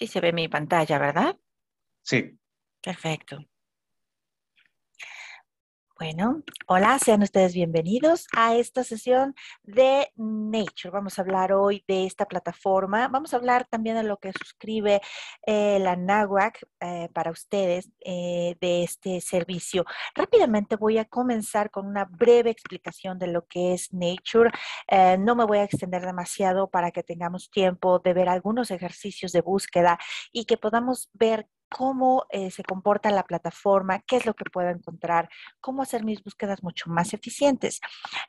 Sí se ve mi pantalla, ¿verdad? Sí. Perfecto. Bueno, hola, sean ustedes bienvenidos a esta sesión de Nature. Vamos a hablar hoy de esta plataforma. Vamos a hablar también de lo que suscribe eh, la NAWAC eh, para ustedes eh, de este servicio. Rápidamente voy a comenzar con una breve explicación de lo que es Nature. no me voy a extender demasiado para que tengamos tiempo de ver algunos ejercicios de búsqueda y que podamos ver cómo eh, se comporta la plataforma, qué es lo que puedo encontrar, cómo hacer mis búsquedas mucho más eficientes.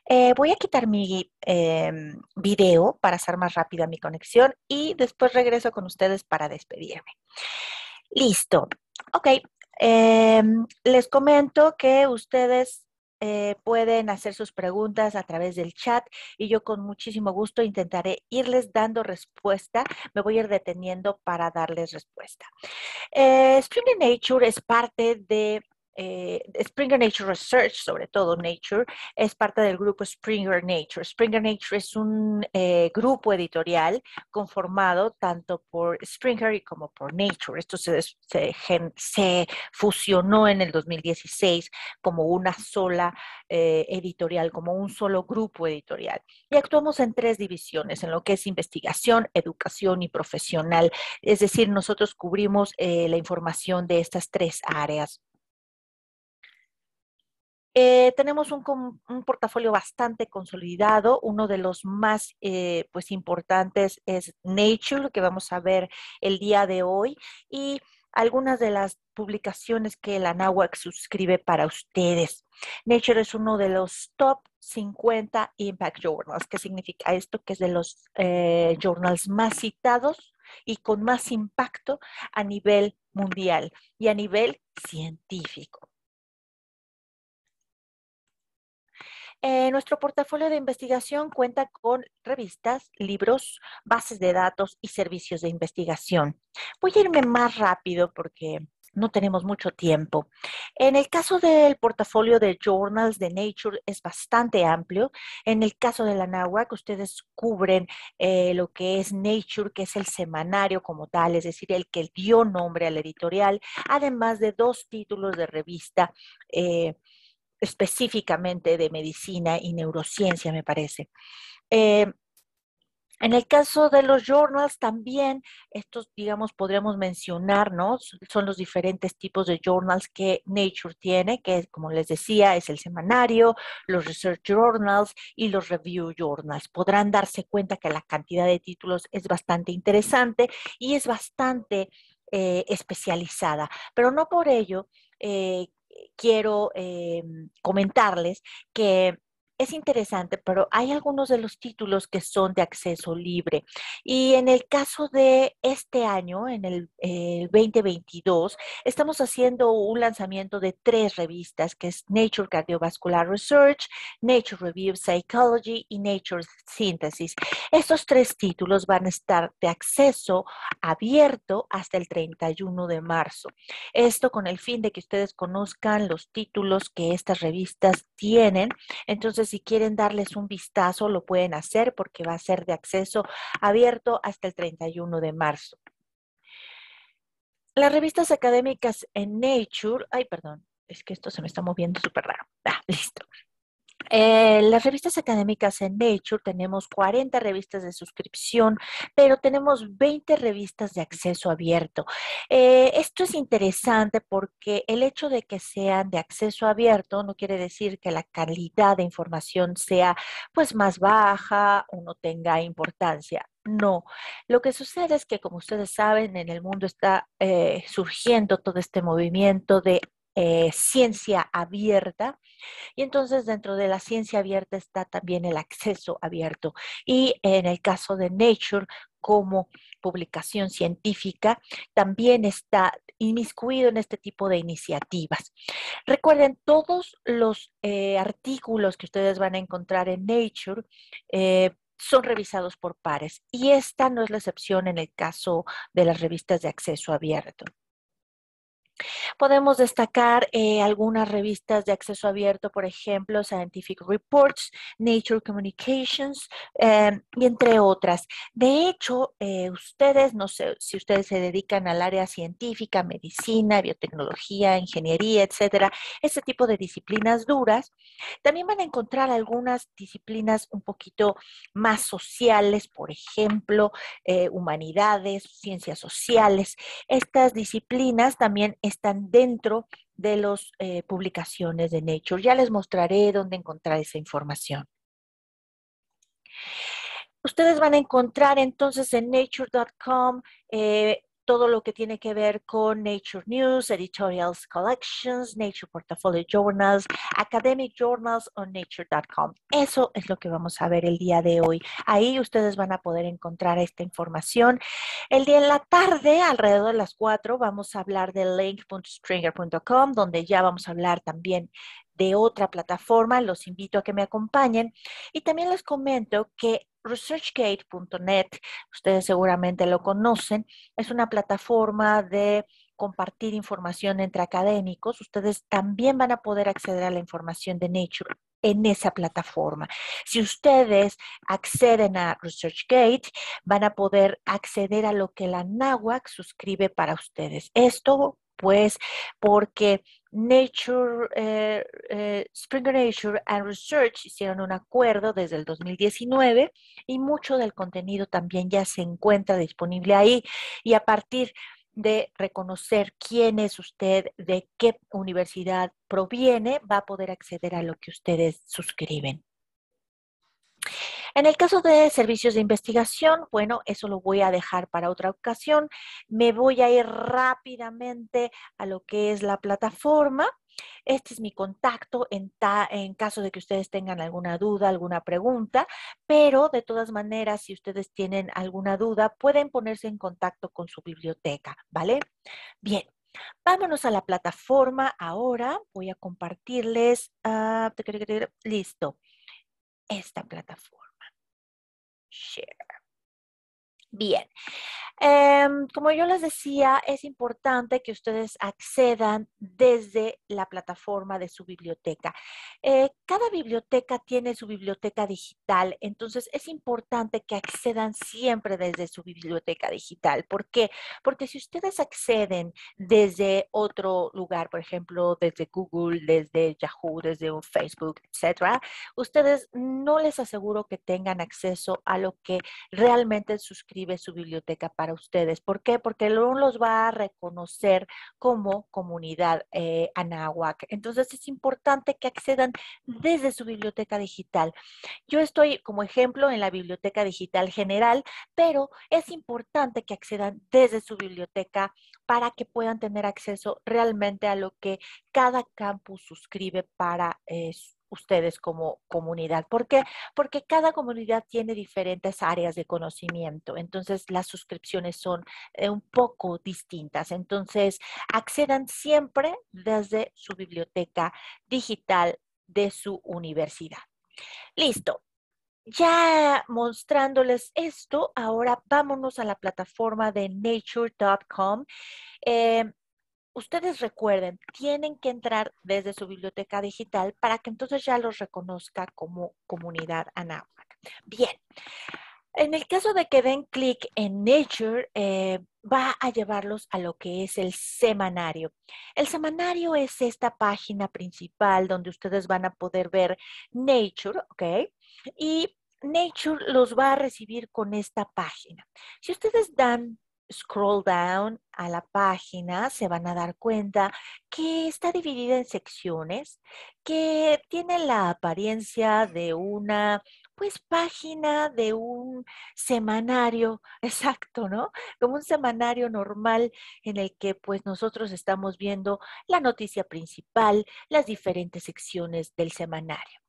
Eh, voy a quitar mi em, video para hacer más rápida mi conexión y después regreso con ustedes para despedirme. Listo. Ok. Em, les comento que ustedes eh, pueden hacer sus preguntas a través del chat y yo con muchísimo gusto intentaré irles dando respuesta. Me voy a ir deteniendo para darles respuesta. Eh, Streaming Nature es parte de eh, Springer Nature Research, sobre todo Nature, es parte del grupo Springer Nature. Springer Nature es un eh, grupo editorial conformado tanto por Springer como por Nature. Esto se, fusionó en el 2016 como una sola eh, editorial, como un solo grupo editorial. Y actuamos en tres divisiones, en lo que es investigación, educación y profesional. Es decir, nosotros cubrimos la información de estas tres áreas. Eh, tenemos un, portafolio bastante consolidado, uno de los más eh, pues, importantes es Nature, lo que vamos a ver el día de hoy, y algunas de las publicaciones que la NAWAC suscribe para ustedes. Nature es uno de los top 50 Impact Journals. que significa esto? Que es de los eh, journals más citados y con más impacto a nivel mundial y a nivel científico. Eh, nuestro portafolio de investigación cuenta con revistas, libros, bases de datos y servicios de investigación. Voy a irme más rápido porque no tenemos mucho tiempo. En el caso del portafolio de journals de Nature es bastante amplio. En el caso de la NAWAC, ustedes cubren eh, lo que es Nature, que es el semanario como tal, es decir, el que dio nombre a la editorial, además de dos títulos de revista eh, específicamente de medicina y neurociencia, me parece. Eh, en el caso de los journals también, estos, digamos, podríamos mencionarnos, son los diferentes tipos de journals que Nature tiene, que como les decía, es el semanario, los research journals y los review journals. Podrán darse cuenta que la cantidad de títulos es bastante interesante y es bastante eh, especializada, pero no por ello eh, quiero em, comentarles que es interesante, pero hay algunos de los títulos que son de acceso libre. Y en el caso de este año, en el 2022, eh, estamos haciendo un lanzamiento de tres revistas, que es Nature Cardiovascular Research, Nature Review Psychology y Nature Synthesis. Estos tres títulos van a estar de acceso abierto hasta el 31 de marzo. Esto con el fin de que ustedes conozcan los títulos que estas revistas tienen. Entonces, si quieren darles un vistazo, lo pueden hacer porque va a ser de acceso abierto hasta el 31 de marzo. Las revistas académicas en Nature, ay, perdón, es que esto se me está moviendo súper raro. Ah, listo. Eh, las revistas académicas en Nature tenemos 40 revistas de suscripción, pero tenemos 20 revistas de acceso abierto. Eh, esto es interesante porque el hecho de que sean de acceso abierto no quiere decir que la calidad de información sea pues más baja o no tenga importancia. No, lo que sucede es que, como ustedes saben, en el mundo está eh, surgiendo todo este movimiento de eh, ciencia abierta. Y entonces dentro de la ciencia abierta está también el acceso abierto. Y en el caso de Nature, como publicación científica, también está inmiscuido en este tipo de iniciativas. Recuerden, todos los eh, artículos que ustedes van a encontrar en Nature eh, son revisados por pares y esta no es la excepción en el caso de las revistas de acceso abierto. Podemos destacar eh, algunas revistas de acceso abierto, por ejemplo, Scientific Reports, Nature Communications, em, entre otras. De hecho, eh, ustedes, no sé si ustedes se dedican al área científica, medicina, biotecnología, ingeniería, etcétera, ese tipo de disciplinas duras, también van a encontrar algunas disciplinas un poquito más sociales, por ejemplo, eh, humanidades, ciencias sociales. Estas disciplinas también están dentro de las eh, publicaciones de Nature. Ya les mostraré dónde encontrar esa información. Ustedes van a encontrar entonces en nature.com todo lo que tiene que ver con Nature News, Editorials Collections, Nature Portfolio Journals, Academic Journals o Nature.com. Eso es lo que vamos a ver el día de hoy. Ahí ustedes van a poder encontrar esta información. El día en la tarde, alrededor de las 4, vamos a hablar de link.stringer.com, donde ya vamos a hablar también de otra plataforma. Los invito a que me acompañen. Y también les comento que researchgate.net, ustedes seguramente lo conocen, es una plataforma de compartir información entre académicos. Ustedes también van a poder acceder a la información de Nature en esa plataforma. Si ustedes acceden a ResearchGate, van a poder acceder a lo que la NAWAC suscribe para ustedes. Esto pues porque Nature, eh, eh, Springer Nature and Research hicieron un acuerdo desde el 2019 y mucho del contenido también ya se encuentra disponible ahí. Y a partir de reconocer quién es usted, de qué universidad proviene, va a poder acceder a lo que ustedes suscriben. En el caso de servicios de investigación, bueno, eso lo voy a dejar para otra ocasión. Me voy a ir rápidamente a lo que es la plataforma. Este es mi contacto en, caso de que ustedes tengan alguna duda, alguna pregunta, pero de todas maneras, si ustedes tienen alguna duda, pueden ponerse en contacto con su biblioteca, ¿vale? Bien, vámonos a la plataforma ahora. Voy a compartirles, ah, listo, esta plataforma. share. Bien. Em, como yo les decía, es importante que ustedes accedan desde la plataforma de su biblioteca. Eh, cada biblioteca tiene su biblioteca digital, entonces es importante que accedan siempre desde su biblioteca digital. ¿Por qué? Porque si ustedes acceden desde otro lugar, por ejemplo, desde Google, desde Yahoo, desde un Facebook, etc., ustedes no les aseguro que tengan acceso a lo que realmente suscriben su biblioteca para ustedes. ¿Por qué? Porque luego los va a reconocer como comunidad eh, Anahuac. Entonces es importante que accedan desde su biblioteca digital. Yo estoy como ejemplo en la biblioteca digital general, pero es importante que accedan desde su biblioteca para que puedan tener acceso realmente a lo que cada campus suscribe para eh, ustedes como comunidad. ¿Por qué? Porque cada comunidad tiene diferentes áreas de conocimiento, entonces las suscripciones son eh, un poco distintas. Entonces, accedan siempre desde su biblioteca digital de su universidad. Listo. Ya mostrándoles esto, ahora vámonos a la plataforma de nature.com ustedes recuerden, tienen que entrar desde su biblioteca digital para que entonces ya los reconozca como comunidad anáhuac. Bien. En el caso de que den clic en Nature, eh, va a llevarlos a lo que es el semanario. El semanario es esta página principal donde ustedes van a poder ver Nature, ¿ok? Y Nature los va a recibir con esta página. Si ustedes dan scroll down a la página, se van a dar cuenta que está dividida en secciones, que tiene la apariencia de una pues página de un semanario, exacto, ¿no? Como un semanario normal en el que pues nosotros estamos viendo la noticia principal, las diferentes secciones del semanario.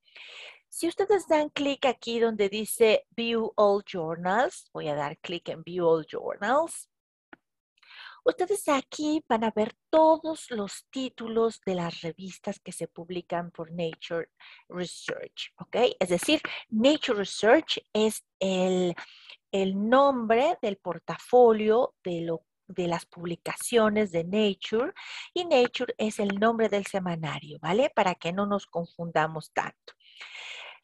Si ustedes dan clic aquí donde dice View All Journals, voy a dar clic en View All Journals, Ustedes aquí van a ver todos los títulos de las revistas que se publican por Nature Research, ¿ok? Es decir, Nature Research es el, nombre del portafolio de lo de las publicaciones de Nature y Nature es el nombre del semanario, ¿vale? Para que no nos confundamos tanto.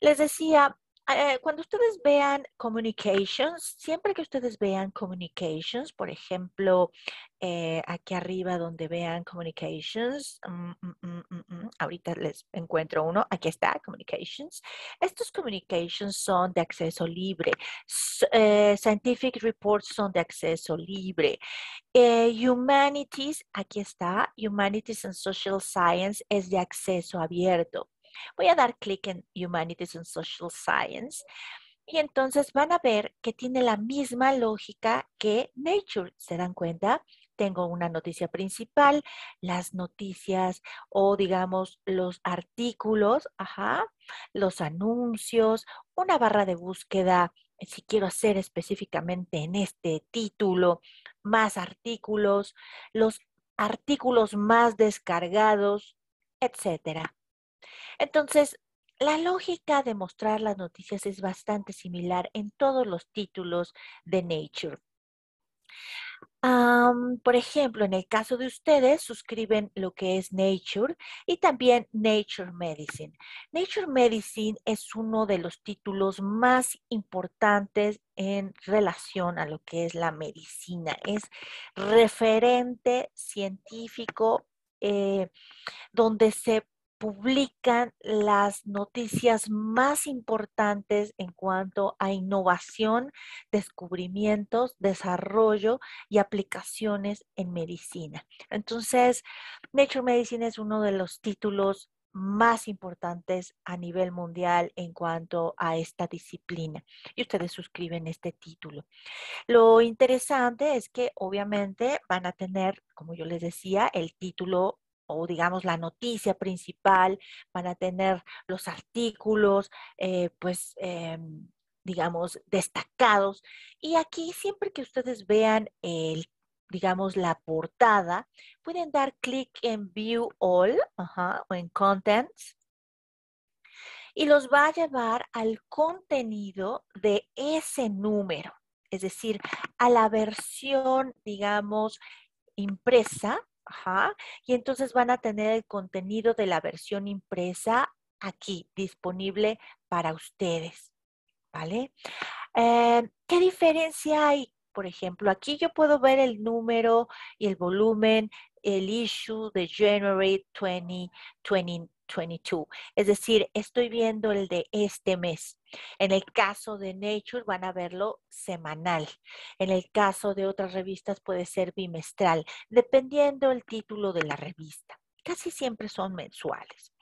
Les decía, eh, cuando ustedes vean communications, siempre que ustedes vean communications, por ejemplo, eh, aquí arriba donde vean communications, mm, mm, mm, ahorita les encuentro uno, aquí está, communications. Estos communications son de acceso libre, eh, scientific reports son de acceso libre, humanities, aquí está, humanities and social science es de acceso abierto. Voy a dar clic en Humanities and Social Science y entonces van a ver que tiene la misma lógica que Nature. ¿Se dan cuenta? Tengo una noticia principal, las noticias o digamos los artículos, ajá, los anuncios, una barra de búsqueda si quiero hacer específicamente en este título, más artículos, los artículos más descargados, etcétera. Entonces, la lógica de mostrar las noticias es bastante similar en todos los títulos de Nature. por ejemplo, en el caso de ustedes, suscriben lo que es Nature y también Nature Medicine. Nature Medicine es uno de los títulos más importantes en relación a lo que es la medicina. Es referente científico eh, donde se publican las noticias más importantes en cuanto a innovación, descubrimientos, desarrollo y aplicaciones en medicina. Entonces, Nature Medicine es uno de los títulos más importantes a nivel mundial en cuanto a esta disciplina. Y ustedes suscriben este título. Lo interesante es que obviamente van a tener, como yo les decía, el título o digamos la noticia principal, van a tener los artículos, eh, pues em, digamos, destacados. Y aquí siempre que ustedes vean el digamos, la portada, pueden dar clic en View All o en Contents y los va a llevar al contenido de ese número, es decir, a la versión, digamos, impresa y entonces van a tener el contenido de la versión impresa aquí disponible para ustedes. ¿Vale? Eh, ¿Qué diferencia hay? Por ejemplo, aquí yo puedo ver el número y el volumen, el issue de January 2022. es decir, estoy viendo el de este mes. En el caso de Nature van a verlo semanal. En el caso de otras revistas puede ser bimestral, dependiendo el título de la revista. Casi siempre son mensuales.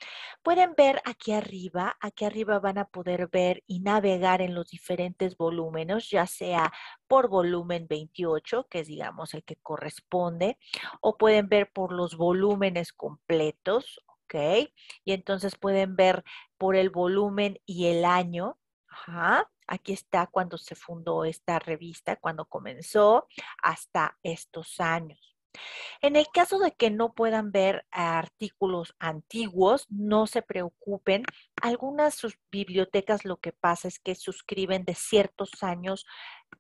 Pueden ver aquí arriba, aquí arriba van a poder ver y navegar en los diferentes volúmenes, ya sea por volumen 28, que es digamos el que corresponde, o pueden ver por los volúmenes completos ¿ok? Y entonces pueden ver por el volumen y el año. Ajá. Aquí está cuando se fundó esta revista, cuando comenzó, hasta estos años. En el caso de que no puedan ver artículos antiguos, no se preocupen. Algunas sus bibliotecas lo que pasa es que suscriben de ciertos años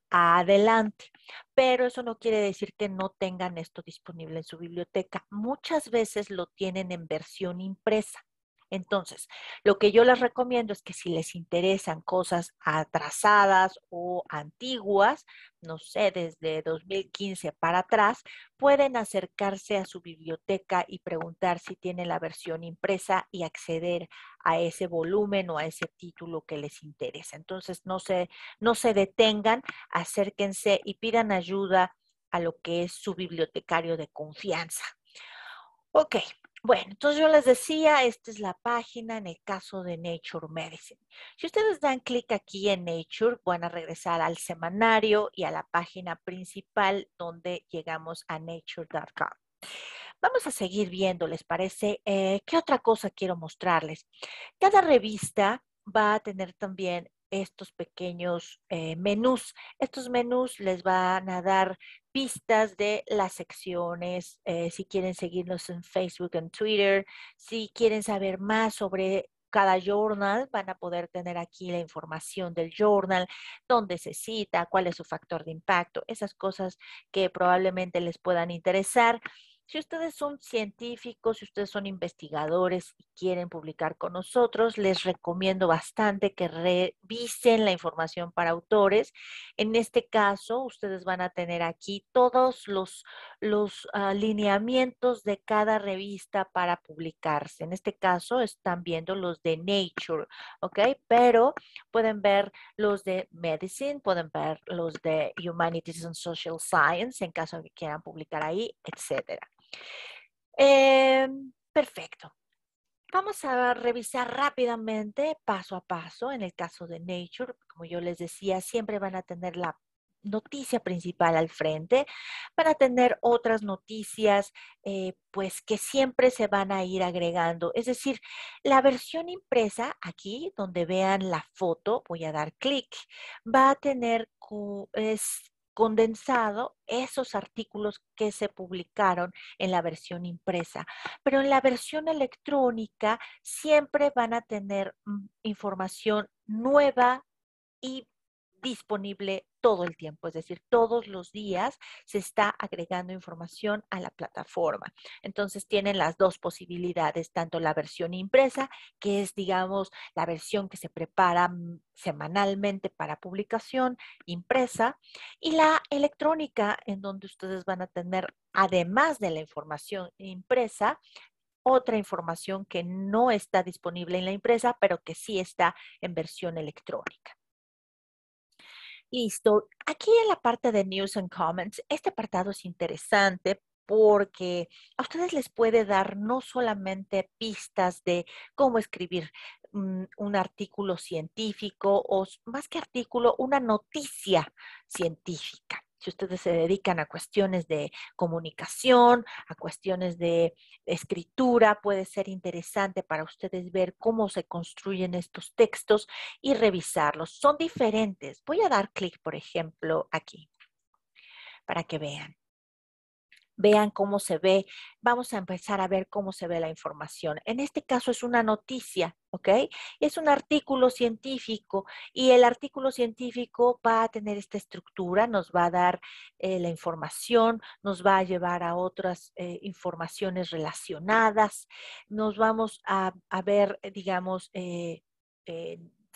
adelante, pero eso no quiere decir que no tengan esto disponible en su biblioteca. Muchas veces lo tienen en versión impresa. Entonces, lo que yo les recomiendo es que si les interesan cosas atrasadas o antiguas, no sé, desde 2015 para atrás, pueden acercarse a su biblioteca y preguntar si tienen la versión impresa y acceder a ese volumen o a ese título que les interesa. Entonces, no se, no se detengan, acérquense y pidan ayuda a lo que es su bibliotecario de confianza. Ok, bueno, entonces yo les decía, esta es la página en el caso de Nature Medicine. Si ustedes dan clic aquí en Nature, van a regresar al semanario y a la página principal donde llegamos a nature.com. Vamos a seguir viendo, ¿les parece? Eh, ¿Qué otra cosa quiero mostrarles? Cada revista va a tener también estos pequeños eh, menús. Estos menús les van a dar Vistas de las secciones, eh, si quieren seguirnos en Facebook, en Twitter, si quieren saber más sobre cada journal, van a poder tener aquí la información del journal, dónde se cita, cuál es su factor de impacto, esas cosas que probablemente les puedan interesar. Si ustedes son científicos, si ustedes son investigadores y quieren publicar con nosotros, les recomiendo bastante que revisen la información para autores. En este caso, ustedes van a tener aquí todos los, los ah, lineamientos de cada revista para publicarse. En este caso, están viendo los de Nature, ¿ok? Pero pueden ver los de Medicine, pueden ver los de Humanities and Social Science en caso de que quieran publicar ahí, etcétera. Em, perfecto. Vamos a revisar rápidamente, paso a paso, en el caso de Nature, como yo les decía, siempre van a tener la noticia principal al frente, van a tener otras noticias, eh, pues que siempre se van a ir agregando. Es decir, la versión impresa, aquí donde vean la foto, voy a dar clic, va a tener condensado esos artículos que se publicaron en la versión impresa. Pero en la versión electrónica siempre van a tener mm, información nueva y disponible todo el tiempo, es decir, todos los días se está agregando información a la plataforma. Entonces tienen las dos posibilidades, tanto la versión impresa, que es, digamos, la versión que se prepara mm, semanalmente para publicación impresa, y la electrónica, en donde ustedes van a tener, además de la información impresa, otra información que no está disponible en la impresa, pero que sí está en versión electrónica. Listo. Aquí en la parte de News and Comments, este apartado es interesante porque a ustedes les puede dar no solamente pistas de cómo escribir mm, un artículo científico o más que artículo, una noticia científica si ustedes se dedican a cuestiones de comunicación, a cuestiones de escritura, puede ser interesante para ustedes ver cómo se construyen estos textos y revisarlos. Son diferentes. Voy a dar clic, por ejemplo, aquí para que vean vean cómo se ve, vamos a empezar a ver cómo se ve la información. En este caso es una noticia, ¿ok? Es un artículo científico y el artículo científico va a tener esta estructura, nos va a dar eh, la información, nos va a llevar a otras eh, informaciones relacionadas, nos vamos a, a ver, eh, digamos, eh,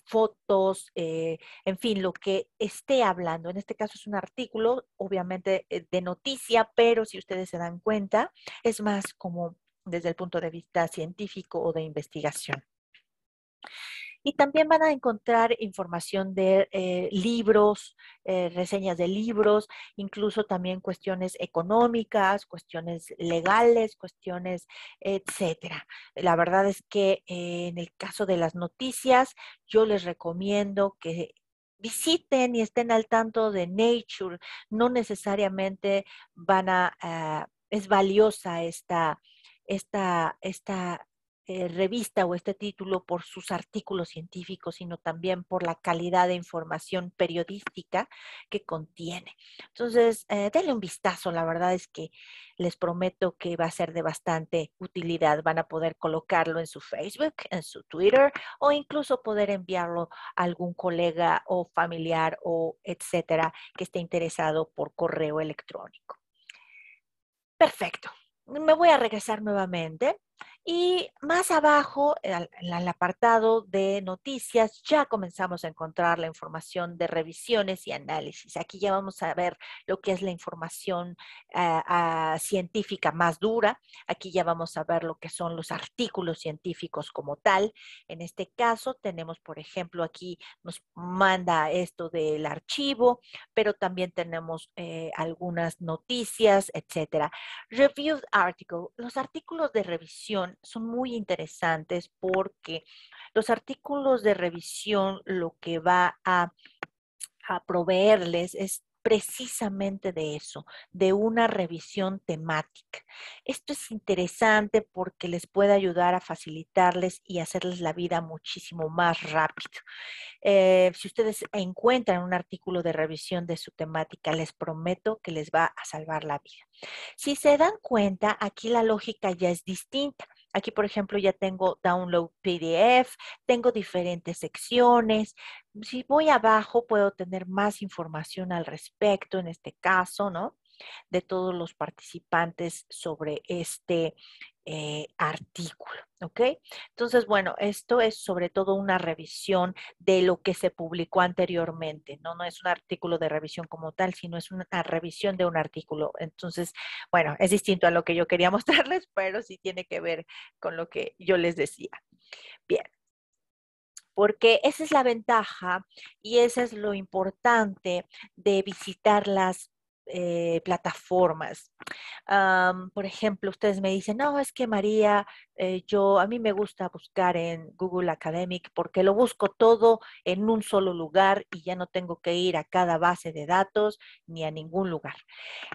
fotos, eh, en fin, lo que esté hablando. En este caso es un artículo, obviamente, eh, de noticia, pero si ustedes se dan cuenta, es más como desde el punto de vista científico o de investigación. Y también van a encontrar información de eh, libros, eh, reseñas de libros, incluso también cuestiones económicas, cuestiones legales, cuestiones, etcétera. La verdad es que eh, en el caso de las noticias, yo les recomiendo que visiten y estén al tanto de Nature. No necesariamente van a, es valiosa esta, esta, esta eh, revista o este título por sus artículos científicos, sino también por la calidad de información periodística que contiene. Entonces, eh, denle un vistazo, la verdad es que les prometo que va a ser de bastante utilidad. Van a poder colocarlo en su Facebook, en su Twitter o incluso poder enviarlo a algún colega o familiar o etcétera que esté interesado por correo electrónico. Perfecto. Me voy a regresar nuevamente y más abajo, eh, en el apartado de noticias, ya comenzamos a encontrar la información de revisiones y análisis. Aquí ya vamos a ver lo que es la información eh, ah, científica más dura. Aquí ya vamos a ver lo que son los artículos científicos como tal. En este caso tenemos, por ejemplo, aquí nos manda esto del archivo, pero también tenemos eh, algunas noticias, etcétera. Reviewed article. Los artículos de revisión son muy interesantes porque los artículos de revisión lo que va a, proveerles es precisamente de eso, de una revisión temática. Esto es interesante porque les puede ayudar a facilitarles y hacerles la vida muchísimo más rápido. Eh, si ustedes encuentran un artículo de revisión de su temática, les prometo que les va a salvar la vida. Si se dan cuenta, aquí la lógica ya es distinta. Aquí, por ejemplo, ya tengo download PDF, tengo diferentes secciones. Si voy abajo, puedo tener más información al respecto en este caso, ¿no? de todos los participantes sobre este eh, artículo. ¿Ok? Entonces, bueno, esto es sobre todo una revisión de lo que se publicó anteriormente, ¿no? No es un artículo de revisión como tal, sino es una revisión de un artículo. Entonces, bueno, es distinto a lo que yo quería mostrarles, pero sí tiene que ver con lo que yo les decía. Bien, porque esa es la ventaja y eso es lo importante de visitar las eh, plataformas. por ejemplo, ustedes me dicen, no, es que María, eh, yo a mí me gusta buscar en Google Academic porque lo busco todo en un solo lugar y ya no tengo que ir a cada base de datos ni a ningún lugar.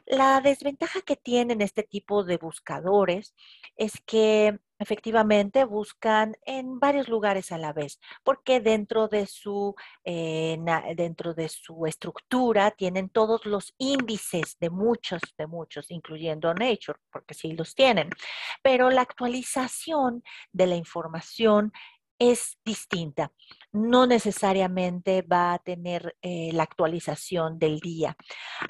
La desventaja que tienen este tipo de buscadores es que Efectivamente, buscan en varios lugares a la vez, porque dentro de su, eh, dentro de su estructura tienen todos los índices de muchos, de muchos, incluyendo Nature, porque sí los tienen. Pero la actualización de la información es distinta no necesariamente va a tener eh, la actualización del día.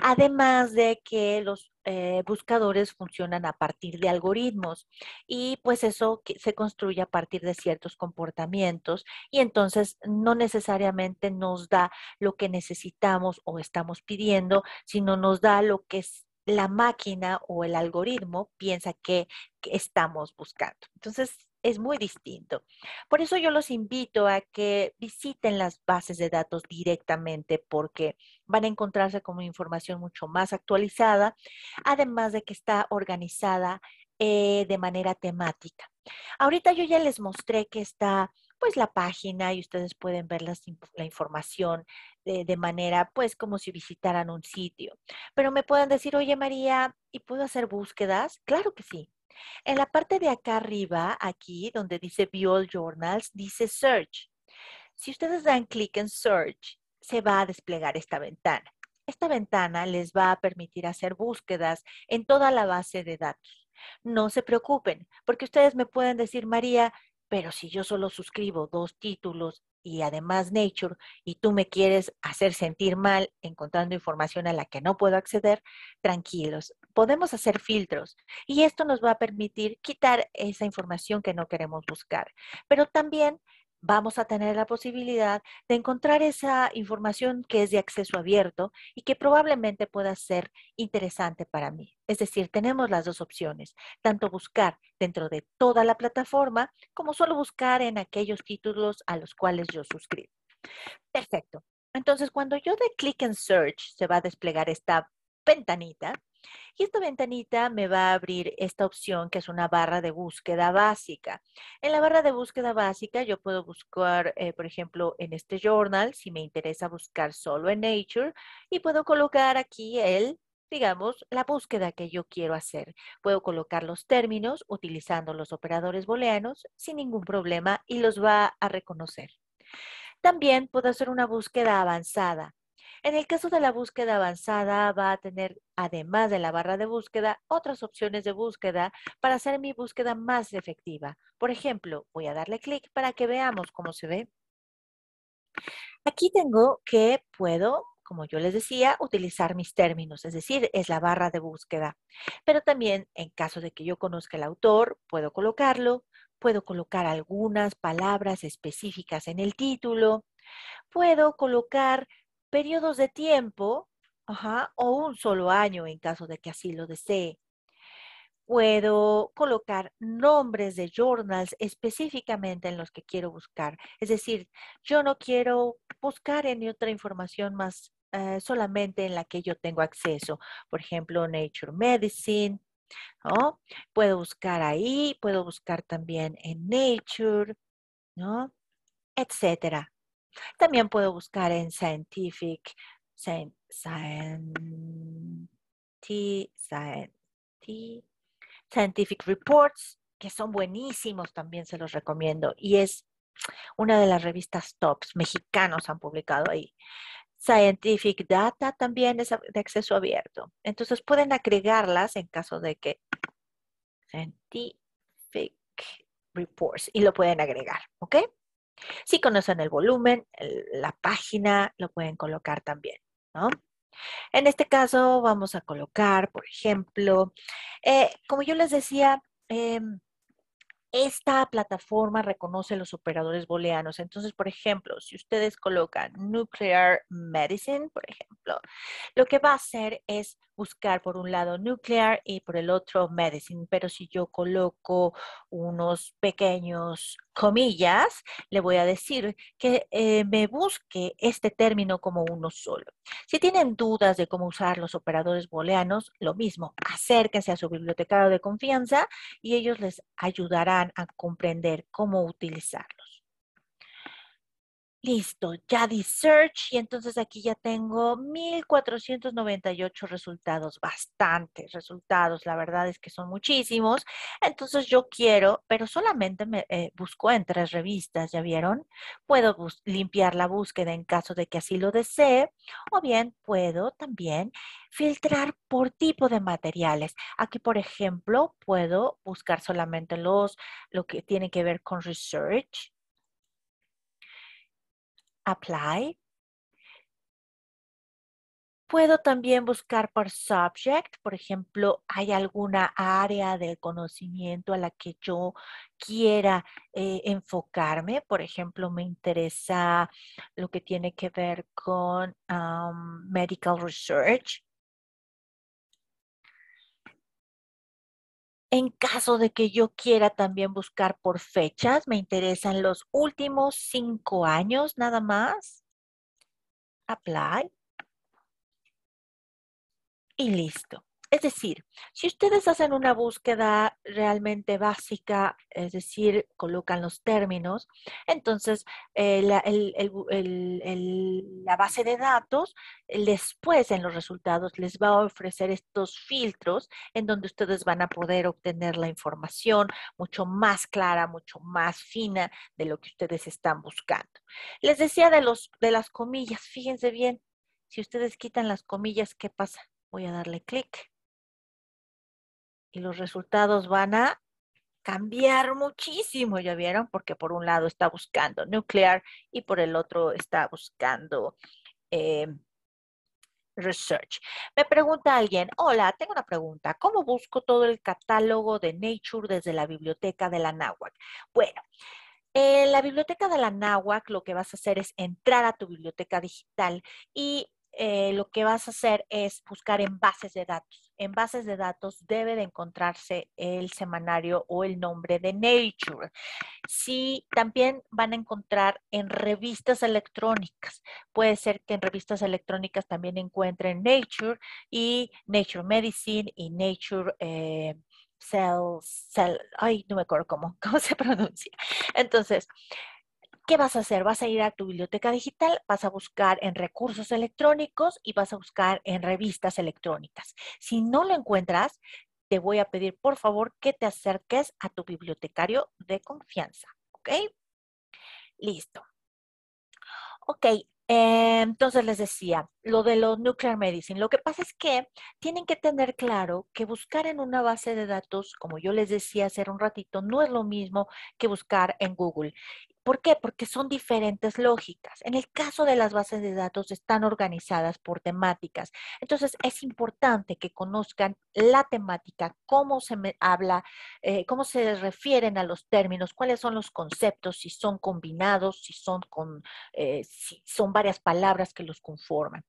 Además de que los eh, buscadores funcionan a partir de algoritmos y pues eso se construye a partir de ciertos comportamientos y entonces no necesariamente nos da lo que necesitamos o estamos pidiendo, sino nos da lo que la máquina o el algoritmo piensa que, que estamos buscando. Entonces, es muy distinto. Por eso yo los invito a que visiten las bases de datos directamente porque van a encontrarse con información mucho más actualizada, además de que está organizada eh, de manera temática. Ahorita yo ya les mostré que está pues la página y ustedes pueden ver la información de, eh, de, manera pues como si visitaran un sitio. Pero me pueden decir, oye María, ¿y puedo hacer búsquedas? Claro que sí. En la parte de acá arriba, aquí donde dice View Journals, dice Search. Si ustedes dan clic en Search, se va a desplegar esta ventana. Esta ventana les va a permitir hacer búsquedas en toda la base de datos. No se preocupen, porque ustedes me pueden decir, María, pero si yo solo suscribo dos títulos y además Nature, y tú me quieres hacer sentir mal encontrando información a la que no puedo acceder, tranquilos, podemos hacer filtros y esto nos va a permitir quitar esa información que no queremos buscar. Pero también vamos a tener la posibilidad de encontrar esa información que es de acceso abierto y que probablemente pueda ser interesante para mí. Es decir, tenemos las dos opciones, tanto buscar dentro de toda la plataforma como solo buscar en aquellos títulos a los cuales yo suscribo. Perfecto. Entonces, cuando yo de clic en search se va a desplegar esta ventanita y esta ventanita me va a abrir esta opción que es una barra de búsqueda básica. En la barra de búsqueda básica yo puedo buscar, eh, por ejemplo, en este journal, si me interesa buscar solo en Nature, y puedo colocar aquí el digamos, la búsqueda que yo quiero hacer. Puedo colocar los términos utilizando los operadores booleanos sin ningún problema y los va a reconocer. También puedo hacer una búsqueda avanzada. En el caso de la búsqueda avanzada, va a tener, además de la barra de búsqueda, otras opciones de búsqueda para hacer mi búsqueda más efectiva. Por ejemplo, voy a darle clic para que veamos cómo se ve. Aquí tengo que puedo como yo les decía, utilizar mis términos, es decir, es la barra de búsqueda. Pero también, en caso de que yo conozca el autor, puedo colocarlo, puedo colocar algunas palabras específicas en el título, puedo colocar periodos de tiempo o un solo año en caso de que así lo desee. Puedo colocar nombres de journals específicamente en los que quiero buscar. Es decir, yo no quiero buscar en otra información más eh, solamente en la que yo tengo acceso. Por ejemplo, Nature Medicine, ¿no? Puedo buscar ahí, puedo buscar también en Nature, ¿no? Etcétera. También puedo buscar en scientific, scientific reports, que son buenísimos, también se los recomiendo. Y es una de las revistas tops, mexicanos han publicado ahí. Scientific Data también es de acceso abierto. Entonces pueden agregarlas en caso de que Scientific Reports y lo pueden agregar, ¿ok? Si conocen el volumen, la página, lo pueden colocar también, ¿no? En este caso vamos a colocar, por ejemplo, eh, como yo les decía, em, esta plataforma reconoce los operadores booleanos. Entonces, por ejemplo, si ustedes colocan nuclear medicine, por ejemplo, lo que va a hacer es buscar por un lado nuclear y por el otro medicine. Pero si yo coloco unos pequeños comillas, le voy a decir que eh, me busque este término como uno solo. Si tienen dudas de cómo usar los operadores booleanos, lo mismo, acérquense a su bibliotecario de confianza y ellos les ayudarán a comprender cómo utilizar. Listo, ya di search y entonces aquí ya tengo 1498 resultados, bastantes resultados, la verdad es que son muchísimos. Entonces yo quiero, pero solamente me eh, busco en tres revistas, ¿ya vieron? Puedo limpiar la búsqueda en caso de que así lo desee o bien puedo también filtrar por tipo de materiales. Aquí, por ejemplo, puedo buscar solamente los, lo que tiene que ver con research, apply. Puedo también buscar por subject, por ejemplo, hay alguna área del conocimiento a la que yo quiera eh, enfocarme. Por ejemplo, me interesa lo que tiene que ver con medical research. En caso de que yo quiera también buscar por fechas, me interesan los últimos cinco años nada más. Apply. Y listo es decir, si ustedes hacen una búsqueda realmente básica, es decir, colocan los términos, entonces eh, la, base de datos eh, después en los resultados les va a ofrecer estos filtros en donde ustedes van a poder obtener la información mucho más clara, mucho más fina de lo que ustedes están buscando. Les decía de, de las comillas, fíjense bien, si ustedes quitan las comillas, ¿qué pasa? Voy a darle clic y los resultados van a cambiar muchísimo, ¿ya vieron? Porque por un lado está buscando nuclear y por el otro está buscando em, research. Me pregunta alguien, hola, tengo una pregunta, ¿cómo busco todo el catálogo de Nature desde la biblioteca de la Náhuac? Bueno, en la biblioteca de la NAWAC lo que vas a hacer es entrar a tu biblioteca digital y eh, lo que vas a hacer es buscar en bases de datos. En bases de datos debe de encontrarse el semanario o el nombre de Nature. Si también van a encontrar en revistas electrónicas. Puede ser que en revistas electrónicas también encuentren Nature y Nature Medicine y Nature... Eh, Cell, ay, no me acuerdo cómo, cómo se pronuncia. Entonces, ¿Qué vas a hacer? Vas a ir a tu biblioteca digital, vas a buscar en recursos electrónicos y vas a buscar en revistas electrónicas. Si no lo encuentras, te voy a pedir por favor que te acerques a tu bibliotecario de confianza. ¿Ok? Listo. Ok, eh, entonces les decía, lo de los nuclear medicine. Lo que pasa es que tienen que tener claro que buscar en una base de datos, como yo les decía hace un ratito, no es lo mismo que buscar en Google. ¿Por qué? Porque son diferentes lógicas. En el caso de las bases de datos están organizadas por temáticas. Entonces es importante que conozcan la temática, cómo se habla, eh, cómo se refieren a los términos, cuáles son los conceptos, si son combinados, si son, con, eh, si son varias palabras que los conforman.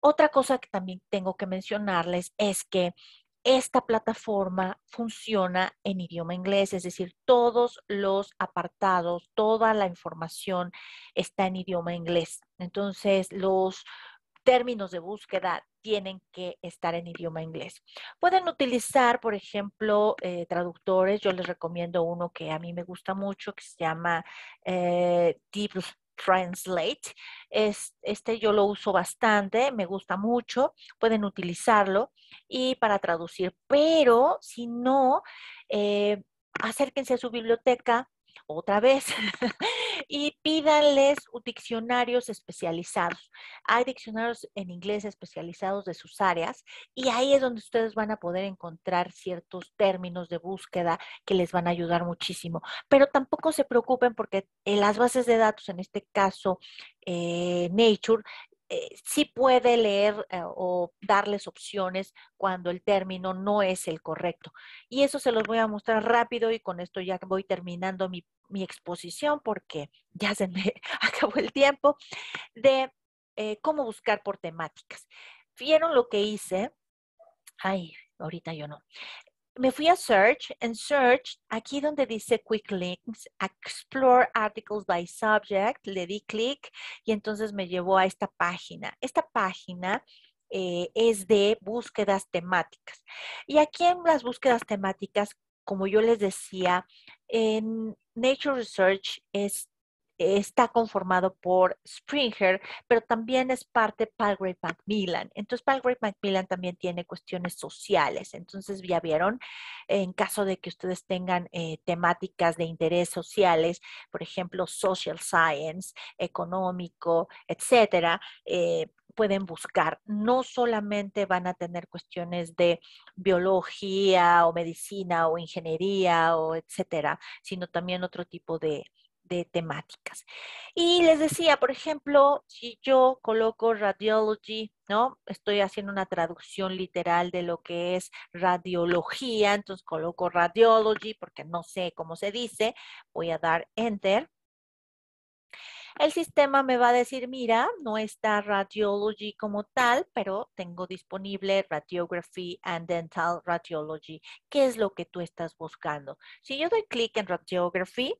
Otra cosa que también tengo que mencionarles es que esta plataforma funciona en idioma inglés, es decir, todos los apartados, toda la información está en idioma inglés. Entonces, los términos de búsqueda tienen que estar en idioma inglés. Pueden utilizar, por ejemplo, eh, traductores. Yo les recomiendo uno que a mí me gusta mucho, que se llama eh, Translate. Es, este yo lo uso bastante, me gusta mucho, pueden utilizarlo y para traducir, pero si no, eh, acérquense a su biblioteca, otra vez y pídanles diccionarios especializados. Hay diccionarios en inglés especializados de sus áreas y ahí es donde ustedes van a poder encontrar ciertos términos de búsqueda que les van a ayudar muchísimo. Pero tampoco se preocupen porque en las bases de datos, en este caso eh, Nature, eh, sí puede leer eh, o darles opciones cuando el término no es el correcto. Y eso se los voy a mostrar rápido y con esto ya voy terminando mi, mi exposición porque ya se me acabó el tiempo de eh, cómo buscar por temáticas. ¿Vieron lo que hice? Ay, ahorita yo no me fui a Search, en Search, aquí donde dice Quick Links, Explore Articles by Subject, le di clic y entonces me llevó a esta página. Esta página eh, es de búsquedas temáticas. Y aquí en las búsquedas temáticas, como yo les decía, en Nature Research es está conformado por Springer, pero también es parte Palgrave Macmillan. Entonces, Palgrave Macmillan también tiene cuestiones sociales. Entonces, ya vieron, en caso de que ustedes tengan eh, temáticas de interés sociales, por ejemplo, social science, económico, etcétera, eh, pueden buscar. No solamente van a tener cuestiones de biología o medicina o ingeniería o etcétera, sino también otro tipo de, de temáticas. Y les decía, por ejemplo, si yo coloco radiology, ¿no? Estoy haciendo una traducción literal de lo que es radiología, entonces coloco radiology porque no sé cómo se dice, voy a dar enter. El sistema me va a decir, mira, no está radiology como tal, pero tengo disponible radiography and dental radiology. ¿Qué es lo que tú estás buscando? Si yo doy clic en radiography,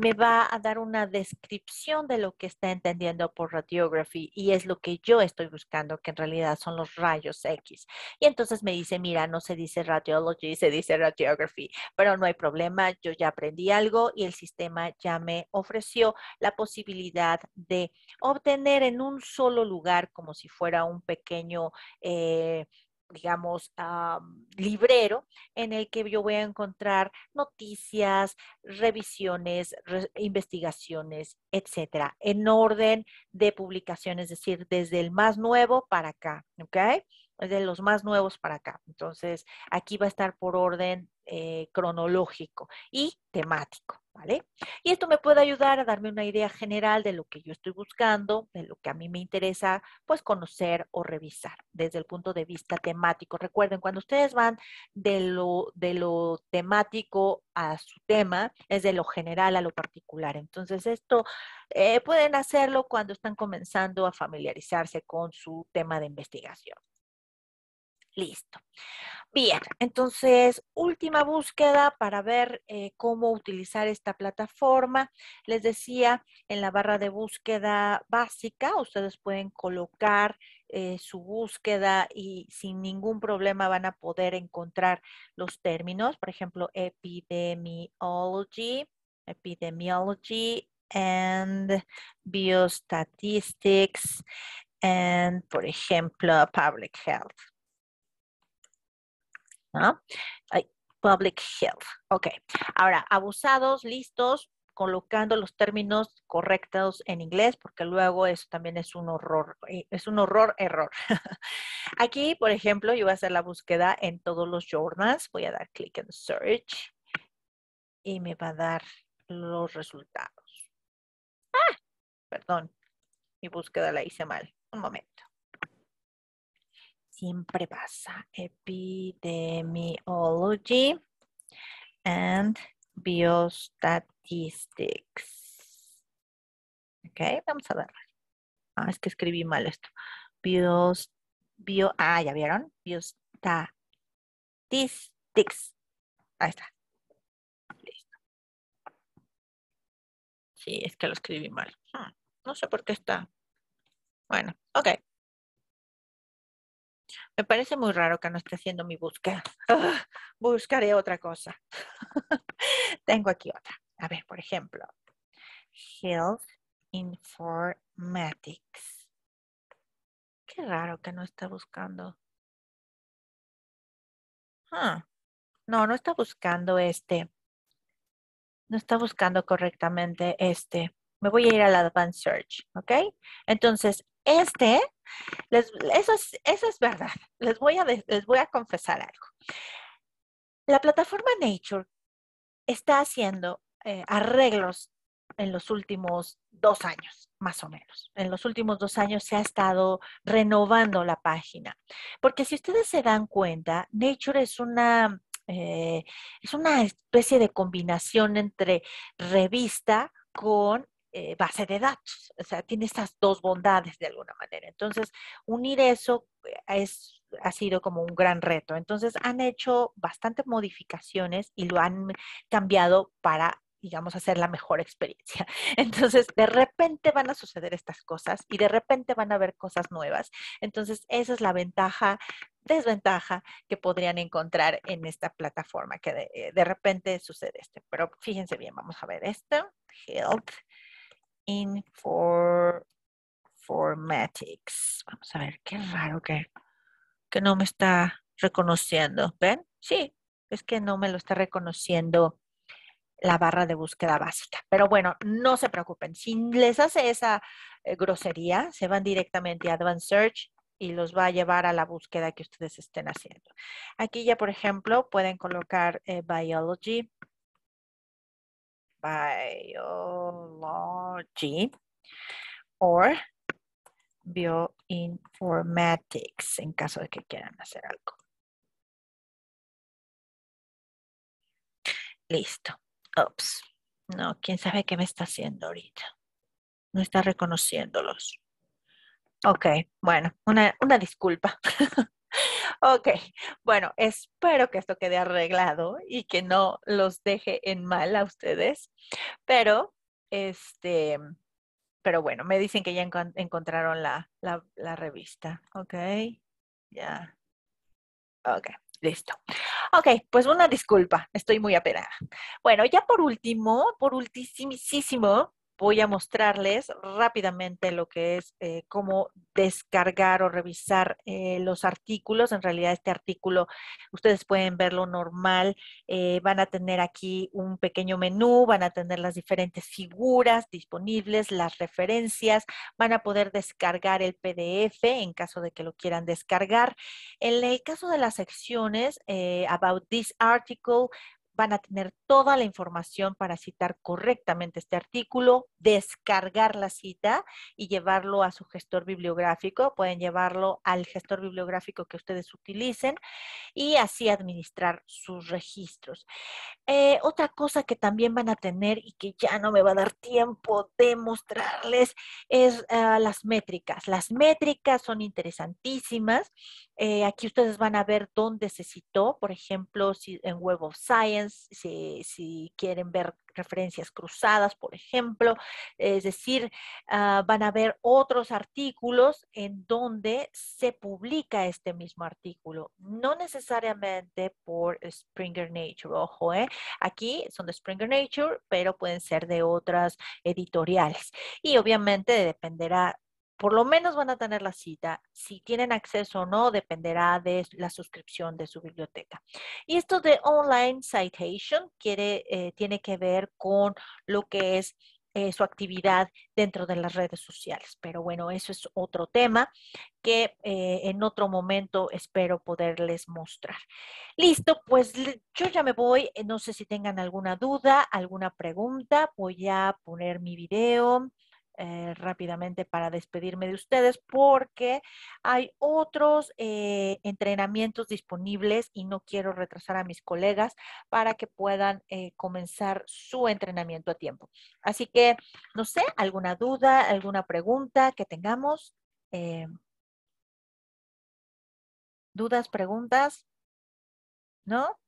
me va a dar una descripción de lo que está entendiendo por radiography y es lo que yo estoy buscando, que en realidad son los rayos X. Y entonces me dice, mira, no se dice radiology, se dice radiography, pero no hay problema, yo ya aprendí algo y el sistema ya me ofreció la posibilidad de obtener en un solo lugar, como si fuera un pequeño... Eh, digamos, ah, librero en el que yo voy a encontrar noticias, revisiones, investigaciones, etcétera, en orden de publicación, es decir, desde el más nuevo para acá, ¿ok? Desde los más nuevos para acá. Entonces, aquí va a estar por orden eh, cronológico y temático, ¿vale? Y esto me puede ayudar a darme una idea general de lo que yo estoy buscando, de lo que a mí me interesa, pues conocer o revisar desde el punto de vista temático. Recuerden, cuando ustedes van de lo, de lo temático a su tema, es de lo general a lo particular. Entonces, esto eh, pueden hacerlo cuando están comenzando a familiarizarse con su tema de investigación. Listo. Bien, entonces, última búsqueda para ver eh, cómo utilizar esta plataforma. Les decía, en la barra de búsqueda básica, ustedes pueden colocar eh, su búsqueda y sin ningún problema van a poder encontrar los términos, por ejemplo, epidemiology, epidemiology and biostatistics and, por ejemplo, public health. Public Health. Ok. Ahora, abusados, listos, colocando los términos correctos en inglés, porque luego eso también es un horror, eh, es un horror error. Aquí, por ejemplo, yo voy a hacer la búsqueda en todos los journals, voy a dar clic en search y me va a dar los resultados. Ah, perdón, mi búsqueda la hice mal. Un momento siempre pasa. Epidemiology and biostatistics. Ok, vamos a ver. Ah, es que escribí mal esto. Bios, bio, ah, ya vieron. Biostatistics. Ahí está. Listo. Sí, es que lo escribí mal. Hmm, no sé por qué está. Bueno, ok. Me parece muy raro que no esté haciendo mi búsqueda. Ah, buscaré otra cosa. Tengo aquí otra. A ver, por ejemplo, Health Informatics. Qué raro que no está buscando. Ah, no, no está buscando este. No está buscando correctamente este. Me voy a ir al Advanced Search, ¿ok? Entonces, este, eso, es, es, verdad. Les voy, a, les voy a confesar algo. La plataforma Nature está haciendo eh, arreglos en los últimos dos años, más o menos. En los últimos dos años se ha estado renovando la página. Porque si ustedes se dan cuenta, Nature es una, eh, es una especie de combinación entre revista con eh, base de datos. O sea, tiene estas dos bondades de alguna manera. Entonces, unir eso eh, es, ha sido como un gran reto. Entonces, han hecho bastantes modificaciones y lo han cambiado para digamos, hacer la mejor experiencia. Entonces, de repente van a suceder estas cosas y de repente van a haber cosas nuevas. Entonces, esa es la ventaja, desventaja que podrían encontrar en esta plataforma, que de, eh, repente sucede esto. Pero fíjense bien, vamos a ver esto. Health. Informatics. Vamos a ver, qué raro que, que no me está reconociendo. ¿Ven? Sí, es que no me lo está reconociendo la barra de búsqueda básica. Pero bueno, no se preocupen. Si les hace esa eh, grosería, se van directamente a Advanced Search y los va a llevar a la búsqueda que ustedes estén haciendo. Aquí ya, por ejemplo, pueden colocar eh, Biology, biology or bioinformatics en caso de que quieran hacer algo. Listo. Ups. No, quién sabe qué me está haciendo ahorita. No está reconociéndolos. Ok, bueno, una, una disculpa. Ok, bueno, espero que esto quede arreglado y que no los deje en mal a ustedes, pero este, pero bueno, me dicen que ya encontraron la, la, la, revista, ok, ya, ok, listo. Ok, pues una disculpa, estoy muy apenada. Bueno, ya por último, por ultimísimo, voy a mostrarles rápidamente lo que es eh, cómo descargar o revisar eh, los artículos. En realidad este artículo ustedes pueden verlo normal. Eh, van a tener aquí un pequeño menú, van a tener las diferentes figuras disponibles, las referencias, van a poder descargar el PDF en caso de que lo quieran descargar. En el caso de las secciones, About this article, van a tener toda la información para citar correctamente este artículo, descargar la cita y llevarlo a su gestor bibliográfico. Pueden llevarlo al gestor bibliográfico que ustedes utilicen y así administrar sus registros. Eh, otra cosa que también van a tener y que ya no me va a dar tiempo de mostrarles es eh, las métricas. Las métricas son interesantísimas eh, aquí ustedes van a ver dónde se citó, por ejemplo, si, en Web of Science, si, quieren ver referencias cruzadas, por ejemplo. Es decir, ah, van a ver otros artículos en donde se publica este mismo artículo. No necesariamente por Springer Nature, ojo, eh, aquí son de Springer Nature, pero pueden ser de otras editoriales. Y obviamente dependerá por lo menos van a tener la cita. Si tienen acceso o no, dependerá de la suscripción de su biblioteca. Y esto de online citation eh, tiene que ver con lo que es eh, su actividad dentro de las redes sociales. Pero bueno, eso es otro tema que eh, en otro momento espero poderles mostrar. Listo, pues yo ya me voy. No sé si tengan alguna duda, alguna pregunta. Voy a poner mi video. Eh, rápidamente para despedirme de ustedes porque hay otros eh, entrenamientos disponibles y no quiero retrasar a mis colegas para que puedan eh, comenzar su entrenamiento a tiempo. Así que, no sé, alguna duda, alguna pregunta que tengamos. ¿Dudas, preguntas? ¿No?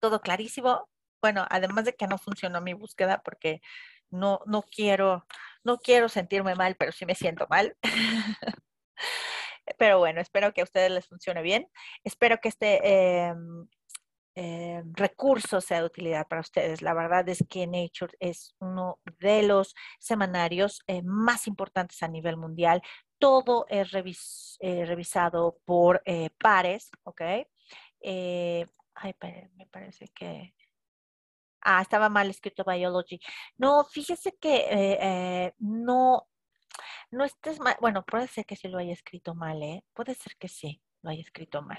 ¿Todo clarísimo? Bueno, además de que no funcionó mi búsqueda porque no, no quiero, no quiero sentirme mal, pero sí me siento mal. pero bueno, espero que a ustedes les funcione bien. Espero que este em, em, recurso sea de utilidad para ustedes. La verdad es que Nature es uno de los semanarios eh, más importantes a nivel mundial. Todo es eh, revisado por eh, pares, ¿ok? ay, me parece que Ah, estaba mal escrito biology. No, fíjese que eh, eh, no, no estés mal. Bueno, puede ser que sí lo haya escrito mal, ¿eh? Puede ser que sí, lo haya escrito mal.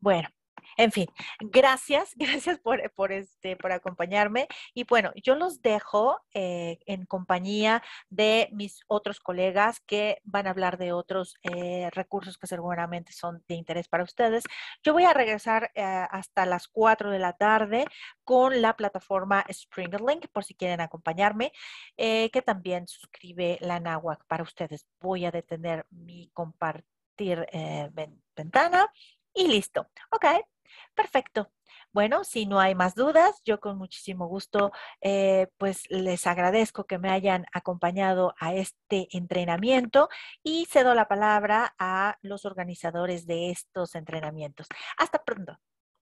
Bueno, en fin, gracias, gracias por, este, por acompañarme. Y bueno, yo los dejo eh, en compañía de mis otros colegas que van a hablar de otros eh, recursos que seguramente son de interés para ustedes. Yo voy a regresar eh, hasta las 4 de la tarde con la plataforma Springlink, por si quieren acompañarme, que también suscribe la NAWAC para ustedes. Voy a detener mi compartir ventana y listo. Ok, perfecto. Bueno, si no hay más dudas, yo con muchísimo gusto, eh, pues les agradezco que me hayan acompañado a este entrenamiento y cedo la palabra a los organizadores de estos entrenamientos. Hasta pronto.